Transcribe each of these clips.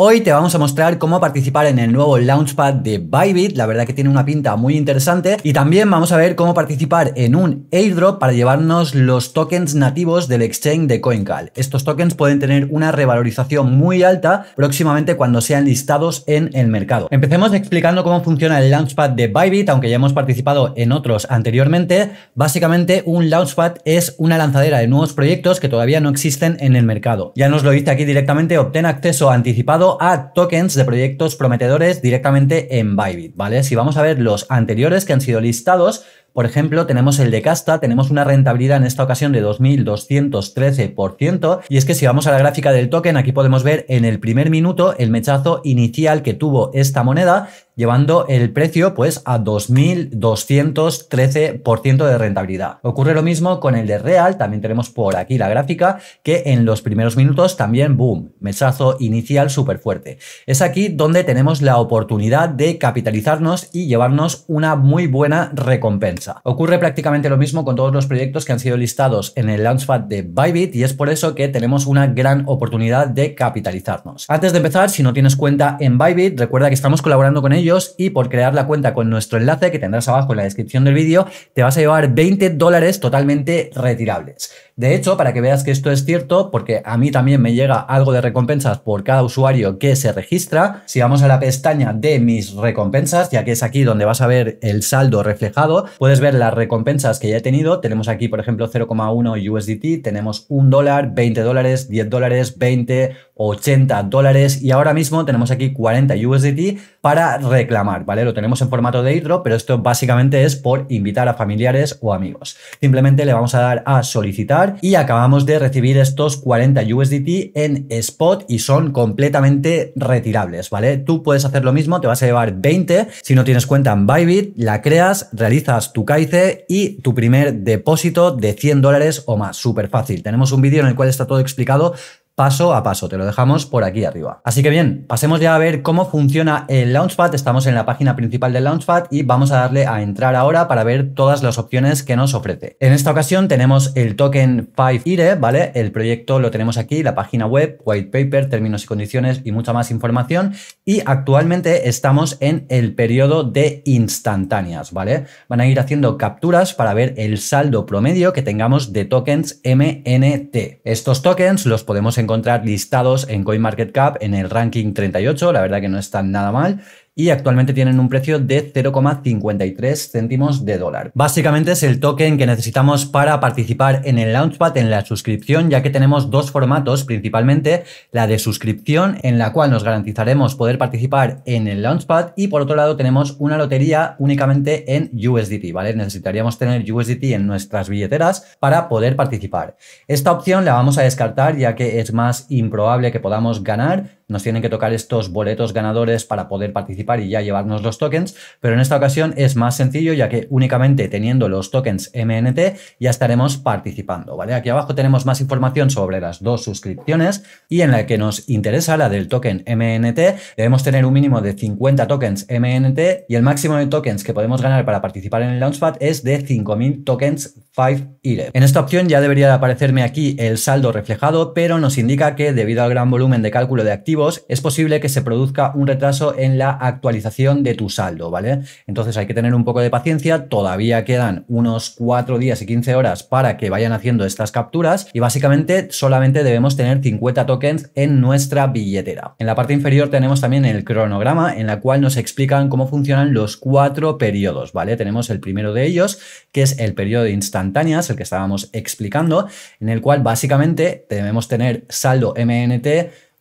Hoy te vamos a mostrar cómo participar en el nuevo Launchpad de Bybit, la verdad que tiene una pinta muy interesante, y también vamos a ver cómo participar en un airdrop para llevarnos los tokens nativos del exchange de CoinCal. Estos tokens pueden tener una revalorización muy alta próximamente cuando sean listados en el mercado. Empecemos explicando cómo funciona el Launchpad de Bybit, aunque ya hemos participado en otros anteriormente. Básicamente un Launchpad es una lanzadera de nuevos proyectos que todavía no existen en el mercado. Ya nos lo dice aquí directamente, obtén acceso anticipado a tokens de proyectos prometedores directamente en Bybit, ¿vale? Si vamos a ver los anteriores que han sido listados, por ejemplo, tenemos el de Casta, tenemos una rentabilidad en esta ocasión de 2.213%. Y es que si vamos a la gráfica del token, aquí podemos ver en el primer minuto el mechazo inicial que tuvo esta moneda, llevando el precio pues a 2.213% de rentabilidad. Ocurre lo mismo con el de Real, también tenemos por aquí la gráfica, que en los primeros minutos también, boom, mechazo inicial súper fuerte. Es aquí donde tenemos la oportunidad de capitalizarnos y llevarnos una muy buena recompensa. Ocurre prácticamente lo mismo con todos los proyectos que han sido listados en el Launchpad de Bybit y es por eso que tenemos una gran oportunidad de capitalizarnos. Antes de empezar, si no tienes cuenta en Bybit, recuerda que estamos colaborando con ellos y por crear la cuenta con nuestro enlace que tendrás abajo en la descripción del vídeo, te vas a llevar 20 dólares totalmente retirables. De hecho, para que veas que esto es cierto, porque a mí también me llega algo de recompensas por cada usuario que se registra, si vamos a la pestaña de mis recompensas, ya que es aquí donde vas a ver el saldo reflejado, Puedes ver las recompensas que ya he tenido. Tenemos aquí, por ejemplo, 0,1 USDT, tenemos 1 dólar, 20 dólares, 10 dólares, 20, 80 dólares y ahora mismo tenemos aquí 40 USDT para reclamar, ¿vale? Lo tenemos en formato de hidro pero esto básicamente es por invitar a familiares o amigos. Simplemente le vamos a dar a solicitar y acabamos de recibir estos 40 USDT en spot y son completamente retirables, ¿vale? Tú puedes hacer lo mismo, te vas a llevar 20 si no tienes cuenta en Bybit, la creas, realizas tu CAICE y tu primer depósito de 100 dólares o más. Súper fácil. Tenemos un vídeo en el cual está todo explicado paso a paso, te lo dejamos por aquí arriba. Así que bien, pasemos ya a ver cómo funciona el Launchpad, estamos en la página principal del Launchpad y vamos a darle a entrar ahora para ver todas las opciones que nos ofrece. En esta ocasión tenemos el token 5IRE, ¿vale? El proyecto lo tenemos aquí, la página web, white paper, términos y condiciones y mucha más información y actualmente estamos en el periodo de instantáneas, ¿vale? Van a ir haciendo capturas para ver el saldo promedio que tengamos de tokens MNT. Estos tokens los podemos encontrar encontrar listados en CoinMarketCap en el ranking 38, la verdad que no están nada mal y actualmente tienen un precio de 0,53 céntimos de dólar. Básicamente es el token que necesitamos para participar en el Launchpad, en la suscripción, ya que tenemos dos formatos, principalmente la de suscripción, en la cual nos garantizaremos poder participar en el Launchpad y por otro lado tenemos una lotería únicamente en USDT, ¿vale? Necesitaríamos tener USDT en nuestras billeteras para poder participar. Esta opción la vamos a descartar ya que es más improbable que podamos ganar nos tienen que tocar estos boletos ganadores para poder participar y ya llevarnos los tokens, pero en esta ocasión es más sencillo ya que únicamente teniendo los tokens MNT ya estaremos participando, ¿vale? Aquí abajo tenemos más información sobre las dos suscripciones y en la que nos interesa la del token MNT, debemos tener un mínimo de 50 tokens MNT y el máximo de tokens que podemos ganar para participar en el Launchpad es de 5000 tokens 5 En esta opción ya debería aparecerme aquí el saldo reflejado, pero nos indica que debido al gran volumen de cálculo de activos es posible que se produzca un retraso en la actualización de tu saldo, ¿vale? Entonces hay que tener un poco de paciencia, todavía quedan unos 4 días y 15 horas para que vayan haciendo estas capturas y básicamente solamente debemos tener 50 tokens en nuestra billetera. En la parte inferior tenemos también el cronograma en la cual nos explican cómo funcionan los cuatro periodos, ¿vale? Tenemos el primero de ellos, que es el periodo de instantáneas, el que estábamos explicando, en el cual básicamente debemos tener saldo MNT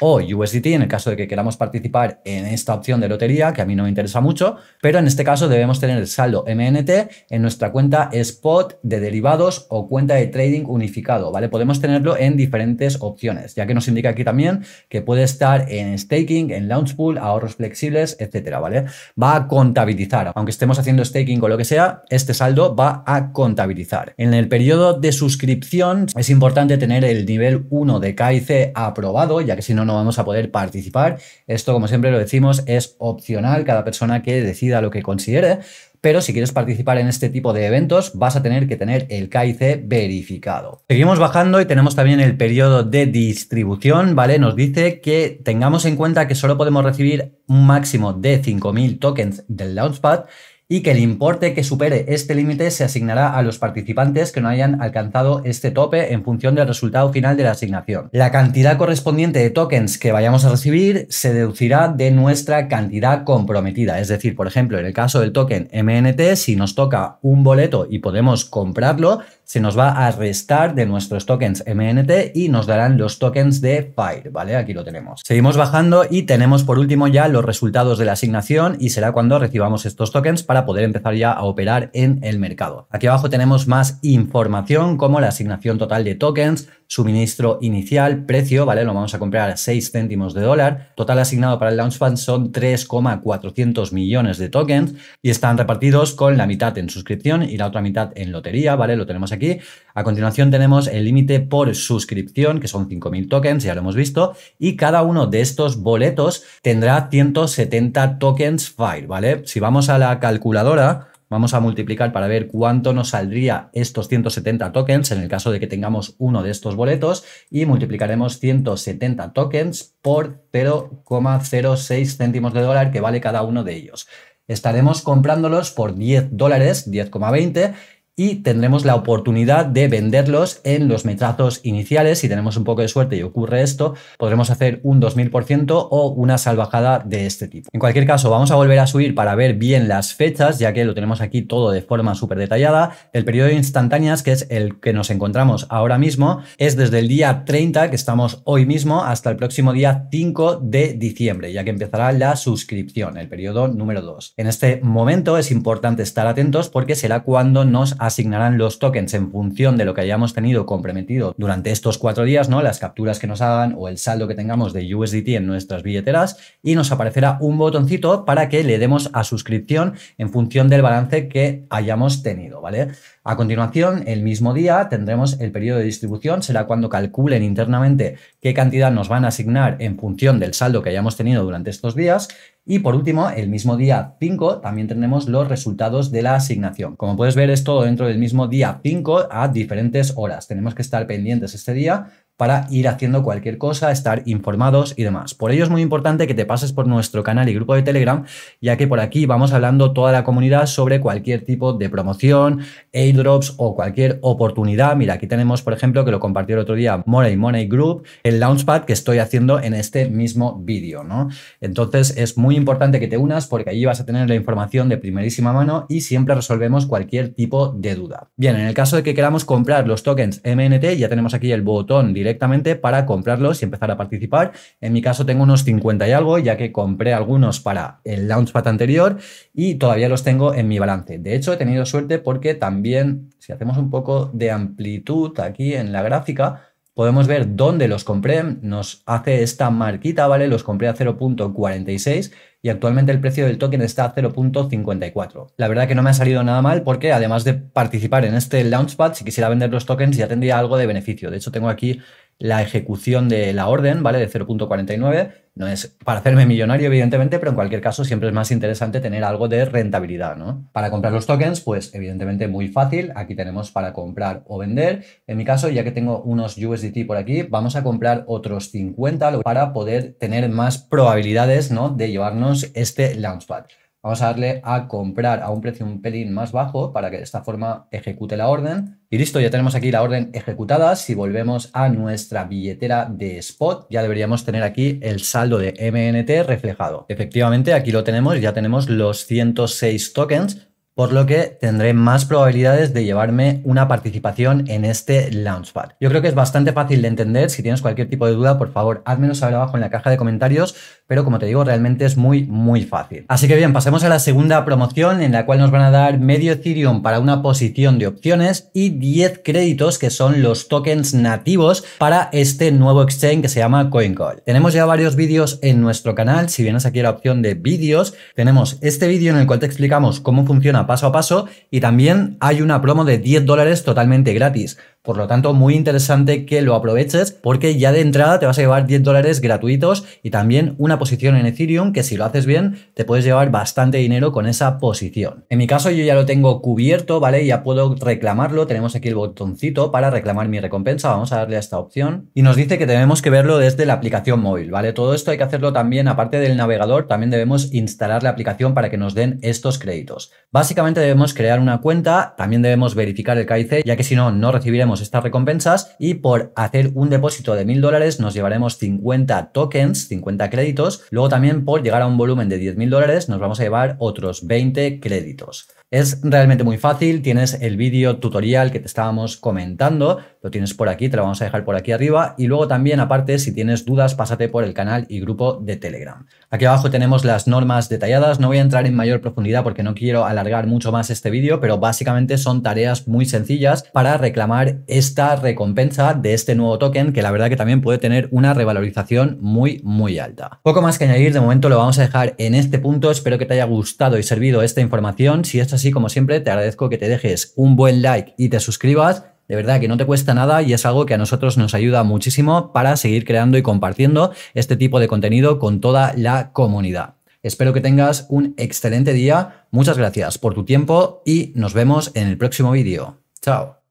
o USDT en el caso de que queramos participar en esta opción de lotería, que a mí no me interesa mucho, pero en este caso debemos tener el saldo MNT en nuestra cuenta spot de derivados o cuenta de trading unificado, ¿vale? Podemos tenerlo en diferentes opciones, ya que nos indica aquí también que puede estar en staking, en launch pool, ahorros flexibles, etcétera, ¿vale? Va a contabilizar, aunque estemos haciendo staking o lo que sea, este saldo va a contabilizar. En el periodo de suscripción es importante tener el nivel 1 de KIC aprobado, ya que si no no vamos a poder participar. Esto, como siempre lo decimos, es opcional, cada persona que decida lo que considere, pero si quieres participar en este tipo de eventos vas a tener que tener el KIC verificado. Seguimos bajando y tenemos también el periodo de distribución, ¿vale? Nos dice que tengamos en cuenta que solo podemos recibir un máximo de 5.000 tokens del Launchpad y que el importe que supere este límite se asignará a los participantes que no hayan alcanzado este tope en función del resultado final de la asignación. La cantidad correspondiente de tokens que vayamos a recibir se deducirá de nuestra cantidad comprometida, es decir, por ejemplo, en el caso del token MNT, si nos toca un boleto y podemos comprarlo, se nos va a restar de nuestros tokens MNT y nos darán los tokens de FIRE, ¿vale? Aquí lo tenemos. Seguimos bajando y tenemos por último ya los resultados de la asignación y será cuando recibamos estos tokens para poder empezar ya a operar en el mercado. Aquí abajo tenemos más información como la asignación total de tokens, suministro inicial, precio, ¿vale? Lo vamos a comprar a 6 céntimos de dólar. Total asignado para el launchpad son 3,400 millones de tokens y están repartidos con la mitad en suscripción y la otra mitad en lotería, ¿vale? Lo tenemos aquí. A continuación tenemos el límite por suscripción, que son 5.000 tokens, ya lo hemos visto, y cada uno de estos boletos tendrá 170 tokens FIRE, ¿vale? Si vamos a la calculadora, vamos a multiplicar para ver cuánto nos saldría estos 170 tokens en el caso de que tengamos uno de estos boletos y multiplicaremos 170 tokens por 0,06 céntimos de dólar que vale cada uno de ellos. Estaremos comprándolos por 10 dólares, 10,20 y tendremos la oportunidad de venderlos en los metrazos iniciales. Si tenemos un poco de suerte y ocurre esto, podremos hacer un 2000% o una salvajada de este tipo. En cualquier caso, vamos a volver a subir para ver bien las fechas, ya que lo tenemos aquí todo de forma súper detallada. El periodo de instantáneas, que es el que nos encontramos ahora mismo, es desde el día 30, que estamos hoy mismo, hasta el próximo día 5 de diciembre, ya que empezará la suscripción, el periodo número 2. En este momento es importante estar atentos porque será cuando nos asignarán los tokens en función de lo que hayamos tenido comprometido durante estos cuatro días, ¿no? Las capturas que nos hagan o el saldo que tengamos de USDT en nuestras billeteras y nos aparecerá un botoncito para que le demos a suscripción en función del balance que hayamos tenido, ¿vale? A continuación, el mismo día tendremos el periodo de distribución, será cuando calculen internamente qué cantidad nos van a asignar en función del saldo que hayamos tenido durante estos días y por último, el mismo día 5 también tenemos los resultados de la asignación. Como puedes ver, es todo dentro del mismo día 5 a diferentes horas. Tenemos que estar pendientes este día para ir haciendo cualquier cosa, estar informados y demás. Por ello es muy importante que te pases por nuestro canal y grupo de Telegram, ya que por aquí vamos hablando toda la comunidad sobre cualquier tipo de promoción, airdrops o cualquier oportunidad. Mira, aquí tenemos, por ejemplo, que lo compartió el otro día Morey Money Group, el launchpad que estoy haciendo en este mismo vídeo, ¿no? Entonces es muy importante que te unas porque allí vas a tener la información de primerísima mano y siempre resolvemos cualquier tipo de duda. Bien, en el caso de que queramos comprar los tokens MNT, ya tenemos aquí el botón directamente para comprarlos y empezar a participar. En mi caso tengo unos 50 y algo, ya que compré algunos para el Launchpad anterior y todavía los tengo en mi balance. De hecho, he tenido suerte porque también, si hacemos un poco de amplitud aquí en la gráfica, podemos ver dónde los compré. Nos hace esta marquita, ¿vale? Los compré a 0.46 y actualmente el precio del token está a 0.54. La verdad que no me ha salido nada mal porque además de participar en este Launchpad, si quisiera vender los tokens ya tendría algo de beneficio. De hecho, tengo aquí la ejecución de la orden, ¿vale? De 0.49. No es para hacerme millonario, evidentemente, pero en cualquier caso siempre es más interesante tener algo de rentabilidad, ¿no? Para comprar los tokens, pues evidentemente muy fácil. Aquí tenemos para comprar o vender. En mi caso, ya que tengo unos USDT por aquí, vamos a comprar otros 50 para poder tener más probabilidades, ¿no? De llevarnos este Launchpad vamos a darle a comprar a un precio un pelín más bajo para que de esta forma ejecute la orden. Y listo, ya tenemos aquí la orden ejecutada. Si volvemos a nuestra billetera de spot, ya deberíamos tener aquí el saldo de MNT reflejado. Efectivamente, aquí lo tenemos, ya tenemos los 106 tokens, por lo que tendré más probabilidades de llevarme una participación en este Launchpad. Yo creo que es bastante fácil de entender, si tienes cualquier tipo de duda, por favor, házmelo saber abajo en la caja de comentarios pero como te digo, realmente es muy, muy fácil. Así que bien, pasemos a la segunda promoción en la cual nos van a dar medio Ethereum para una posición de opciones y 10 créditos que son los tokens nativos para este nuevo exchange que se llama CoinCall. Tenemos ya varios vídeos en nuestro canal, si vienes aquí a la opción de vídeos, tenemos este vídeo en el cual te explicamos cómo funciona paso a paso y también hay una promo de 10 dólares totalmente gratis. Por lo tanto, muy interesante que lo aproveches porque ya de entrada te vas a llevar 10 dólares gratuitos y también una posición en Ethereum que si lo haces bien te puedes llevar bastante dinero con esa posición. En mi caso yo ya lo tengo cubierto, ¿vale? Ya puedo reclamarlo, tenemos aquí el botoncito para reclamar mi recompensa, vamos a darle a esta opción y nos dice que tenemos que verlo desde la aplicación móvil, ¿vale? Todo esto hay que hacerlo también aparte del navegador, también debemos instalar la aplicación para que nos den estos créditos. Básicamente debemos crear una cuenta, también debemos verificar el KIC, ya que si no, no recibiremos estas recompensas y por hacer un depósito de mil dólares nos llevaremos 50 tokens, 50 créditos Luego también por llegar a un volumen de 10.000 dólares nos vamos a llevar otros 20 créditos. Es realmente muy fácil, tienes el vídeo tutorial que te estábamos comentando, lo tienes por aquí, te lo vamos a dejar por aquí arriba y luego también aparte si tienes dudas pásate por el canal y grupo de Telegram. Aquí abajo tenemos las normas detalladas, no voy a entrar en mayor profundidad porque no quiero alargar mucho más este vídeo, pero básicamente son tareas muy sencillas para reclamar esta recompensa de este nuevo token que la verdad que también puede tener una revalorización muy muy alta. Poco más que añadir, de momento lo vamos a dejar en este punto, espero que te haya gustado y servido esta información, si esto así, como siempre, te agradezco que te dejes un buen like y te suscribas. De verdad que no te cuesta nada y es algo que a nosotros nos ayuda muchísimo para seguir creando y compartiendo este tipo de contenido con toda la comunidad. Espero que tengas un excelente día. Muchas gracias por tu tiempo y nos vemos en el próximo vídeo. Chao.